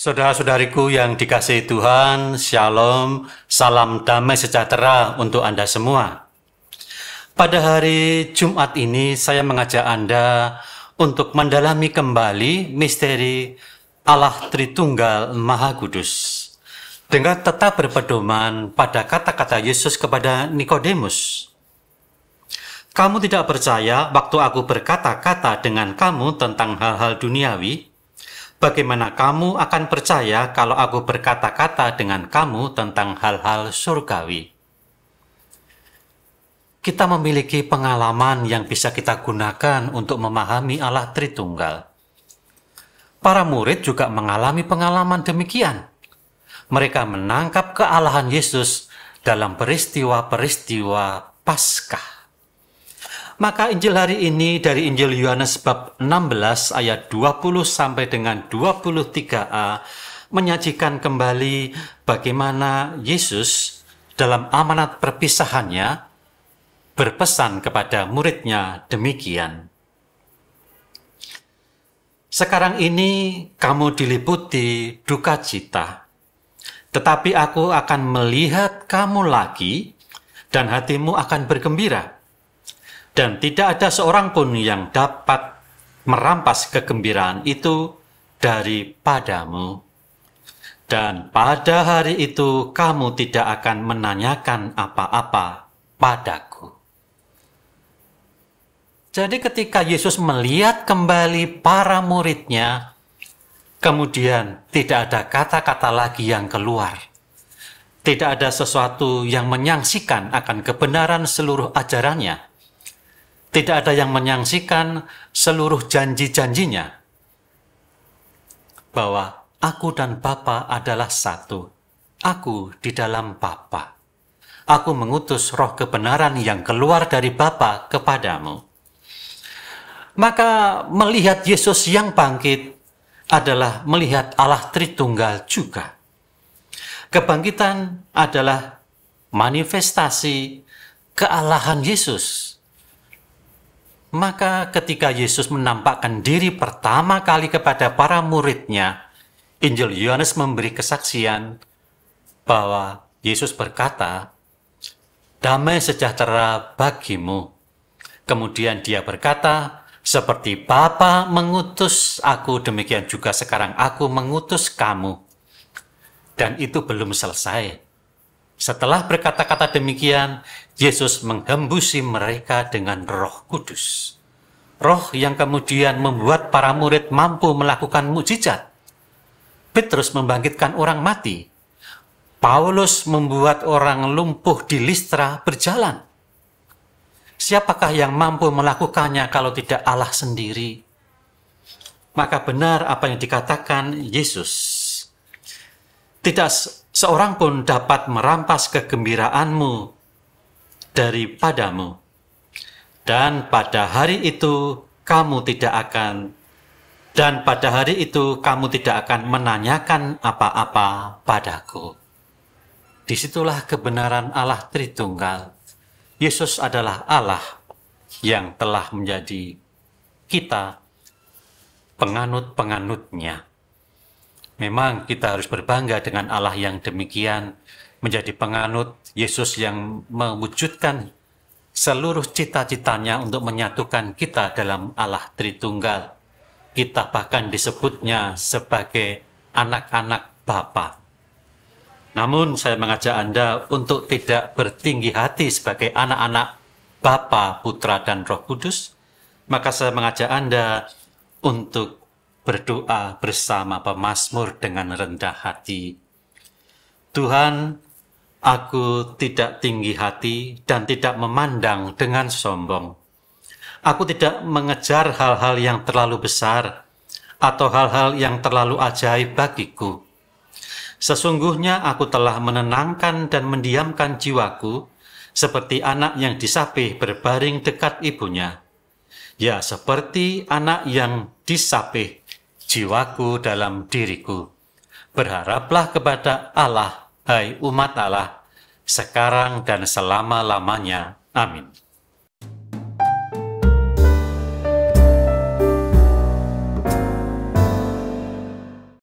Saudara-saudariku yang dikasihi Tuhan, Shalom, salam damai sejahtera untuk Anda semua. Pada hari Jumat ini saya mengajak Anda untuk mendalami kembali misteri Allah Tritunggal Maha Kudus. Dengan tetap berpedoman pada kata-kata Yesus kepada Nikodemus. Kamu tidak percaya waktu aku berkata-kata dengan kamu tentang hal-hal duniawi, Bagaimana kamu akan percaya kalau aku berkata-kata dengan kamu tentang hal-hal surgawi? Kita memiliki pengalaman yang bisa kita gunakan untuk memahami Allah Tritunggal. Para murid juga mengalami pengalaman demikian. Mereka menangkap kealahan Yesus dalam peristiwa-peristiwa Paskah. Maka Injil hari ini dari Injil Yohanes bab 16 ayat 20 sampai dengan 23a menyajikan kembali bagaimana Yesus dalam amanat perpisahannya berpesan kepada muridnya demikian. Sekarang ini kamu diliputi duka cita, tetapi aku akan melihat kamu lagi dan hatimu akan bergembira dan tidak ada seorang pun yang dapat merampas kegembiraan itu daripadamu. Dan pada hari itu kamu tidak akan menanyakan apa-apa padaku. Jadi ketika Yesus melihat kembali para muridnya, kemudian tidak ada kata-kata lagi yang keluar. Tidak ada sesuatu yang menyaksikan akan kebenaran seluruh ajarannya tidak ada yang menyaksikan seluruh janji-janjinya bahwa aku dan Bapa adalah satu. Aku di dalam Bapa. Aku mengutus roh kebenaran yang keluar dari Bapa kepadamu. Maka melihat Yesus yang bangkit adalah melihat Allah Tritunggal juga. Kebangkitan adalah manifestasi kealahan Yesus maka ketika Yesus menampakkan diri pertama kali kepada para muridnya, Injil Yohanes memberi kesaksian bahwa Yesus berkata, "Damai sejahtera bagimu." Kemudian dia berkata, "Seperti Bapa mengutus aku, demikian juga sekarang aku mengutus kamu." Dan itu belum selesai. Setelah berkata-kata demikian, Yesus menghembusi mereka dengan roh kudus. Roh yang kemudian membuat para murid mampu melakukan mujizat. Petrus membangkitkan orang mati. Paulus membuat orang lumpuh di Listra berjalan. Siapakah yang mampu melakukannya kalau tidak Allah sendiri? Maka benar apa yang dikatakan Yesus. Tidak seorang pun dapat merampas kegembiraanmu daripadamu. Dan pada hari itu kamu tidak akan dan pada hari itu kamu tidak akan menanyakan apa-apa padaku. Disitulah kebenaran Allah Tritunggal. Yesus adalah Allah yang telah menjadi kita penganut-penganutnya. Memang kita harus berbangga dengan Allah yang demikian, menjadi penganut Yesus yang mewujudkan seluruh cita-citanya untuk menyatukan kita dalam Allah Tritunggal. Kita bahkan disebutnya sebagai anak-anak Bapa. Namun saya mengajak Anda untuk tidak bertinggi hati sebagai anak-anak Bapa, Putra, dan Roh Kudus, maka saya mengajak Anda untuk berdoa bersama pemazmur dengan rendah hati. Tuhan, aku tidak tinggi hati dan tidak memandang dengan sombong. Aku tidak mengejar hal-hal yang terlalu besar atau hal-hal yang terlalu ajaib bagiku. Sesungguhnya aku telah menenangkan dan mendiamkan jiwaku seperti anak yang disapih berbaring dekat ibunya. Ya, seperti anak yang disapih jiwaku dalam diriku. Berharaplah kepada Allah, hai umat Allah, sekarang dan selama-lamanya. Amin.